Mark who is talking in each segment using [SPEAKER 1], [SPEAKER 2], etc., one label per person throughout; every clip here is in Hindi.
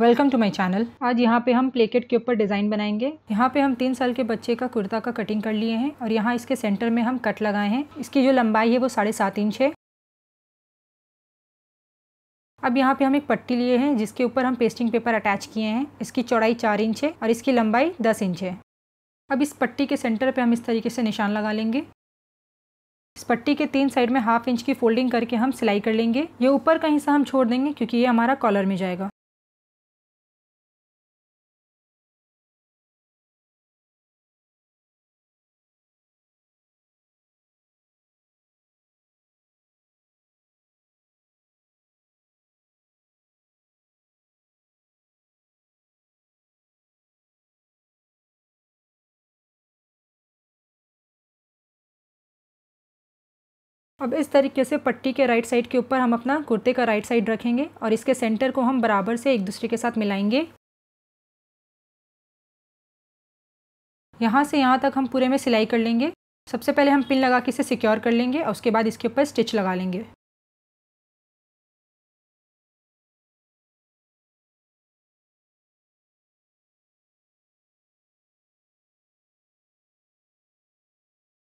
[SPEAKER 1] वेलकम टू माई चैनल आज यहाँ पे हम प्लेकेट के ऊपर डिज़ाइन बनाएंगे यहाँ पे हम तीन साल के बच्चे का कुर्ता का कटिंग कर लिए हैं और यहाँ इसके सेंटर में हम कट लगाए हैं इसकी जो लंबाई है वो साढ़े सात इंच है अब यहाँ पे हम एक पट्टी लिए हैं जिसके ऊपर हम पेस्टिंग पेपर अटैच किए हैं इसकी चौड़ाई चार इंच है और इसकी लंबाई दस इंच है अब इस पट्टी के सेंटर पर हम इस तरीके से निशान लगा लेंगे इस पट्टी के तीन साइड में हाफ इंच की फोल्डिंग करके हम सिलाई कर
[SPEAKER 2] लेंगे ये ऊपर का हिस्सा हम छोड़ देंगे क्योंकि ये हमारा कॉलर में जाएगा अब इस तरीके से पट्टी के राइट साइड के ऊपर
[SPEAKER 1] हम अपना कुर्ते का राइट साइड रखेंगे और इसके सेंटर को हम बराबर से एक दूसरे के साथ मिलाएंगे यहाँ से यहाँ तक हम पूरे में सिलाई कर लेंगे
[SPEAKER 2] सबसे पहले हम पिन लगा के इसे सिक्योर कर लेंगे और उसके बाद इसके ऊपर स्टिच लगा लेंगे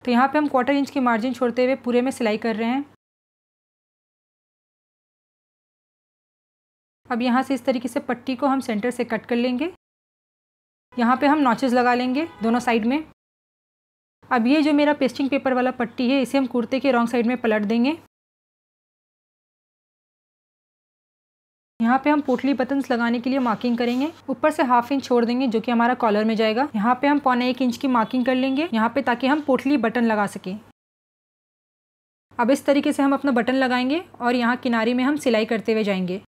[SPEAKER 2] तो यहाँ पे हम क्वार्टर इंच की मार्जिन छोड़ते हुए पूरे में सिलाई कर रहे हैं
[SPEAKER 1] अब यहाँ से इस तरीके से पट्टी को हम सेंटर से कट कर लेंगे यहाँ पे हम नॉचेस लगा लेंगे दोनों साइड में अब ये जो मेरा पेस्टिंग पेपर वाला पट्टी है इसे हम कुर्ते के रॉन्ग साइड में पलट देंगे यहाँ पे हम पोटली बटन लगाने के लिए मार्किंग करेंगे ऊपर से हाफ इंच छोड़ देंगे जो कि हमारा कॉलर में जाएगा यहाँ पे हम पौने एक इंच की मार्किंग कर लेंगे यहाँ पे ताकि हम पोटली बटन लगा सकें अब इस तरीके से हम अपना बटन लगाएंगे और
[SPEAKER 2] यहाँ किनारे में हम सिलाई करते हुए जाएंगे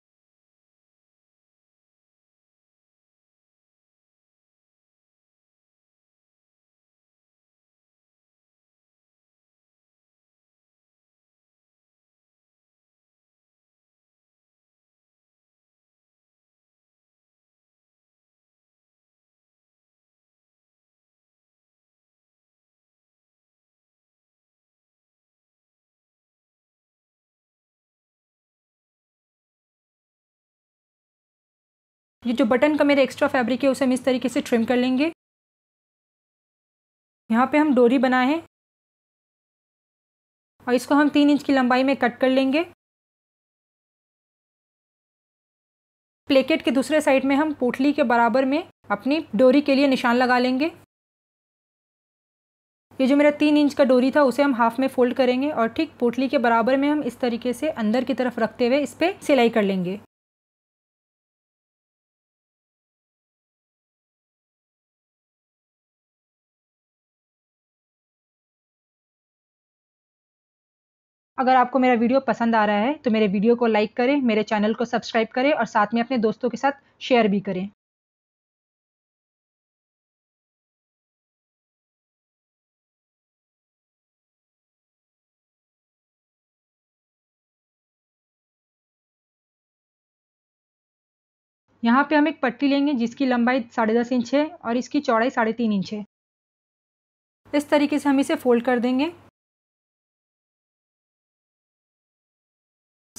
[SPEAKER 2] ये जो बटन का मेरा एक्स्ट्रा फैब्रिक है उसे हम इस तरीके से ट्रिम कर लेंगे यहाँ पे हम डोरी बनाए हैं और इसको हम तीन इंच की लंबाई में कट कर लेंगे प्लेकेट के दूसरे साइड में हम पोटली के बराबर में अपनी डोरी के लिए निशान लगा लेंगे ये
[SPEAKER 1] जो मेरा तीन इंच का डोरी था उसे हम हाफ में फोल्ड करेंगे और ठीक पोटली के बराबर में हम इस तरीके से अंदर की
[SPEAKER 2] तरफ रखते हुए इस पर सिलाई कर लेंगे अगर आपको मेरा वीडियो पसंद आ रहा है
[SPEAKER 1] तो मेरे वीडियो को लाइक करें मेरे चैनल को सब्सक्राइब करें और साथ में अपने दोस्तों के साथ शेयर भी करें
[SPEAKER 2] यहाँ पे हम एक पट्टी लेंगे
[SPEAKER 1] जिसकी लंबाई साढ़े दस इंच है और इसकी चौड़ाई साढ़े तीन इंच है इस तरीके से हम इसे फोल्ड कर देंगे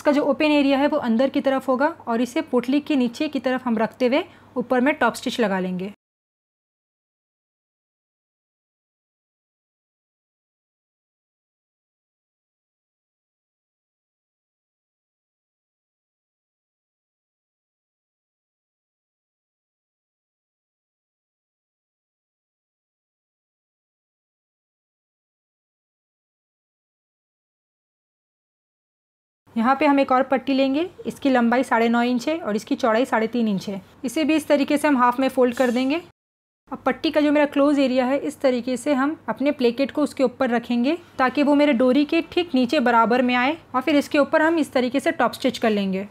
[SPEAKER 1] इसका जो ओपन एरिया है वो अंदर की तरफ होगा और इसे पोटली के नीचे की तरफ हम रखते हुए ऊपर में
[SPEAKER 2] टॉप स्टिच लगा लेंगे यहाँ पे
[SPEAKER 1] हम एक और पट्टी लेंगे इसकी लंबाई साढ़े नौ इंच है और इसकी चौड़ाई साढ़े तीन इंच है इसे भी इस तरीके से हम हाफ में फ़ोल्ड कर देंगे अब पट्टी का जो मेरा क्लोज एरिया है इस तरीके से हम अपने प्लेकेट को उसके ऊपर रखेंगे ताकि वो मेरे डोरी के ठीक नीचे बराबर में आए और फिर इसके ऊपर हम इस तरीके से टॉप स्टिच कर लेंगे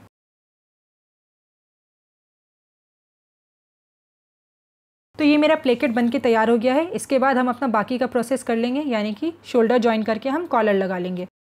[SPEAKER 1] तो ये मेरा प्लेकेट बन के तैयार हो गया है इसके बाद हम अपना बाकी का प्रोसेस कर लेंगे यानी कि शोल्डर ज्वाइन करके हम कॉलर लगा लेंगे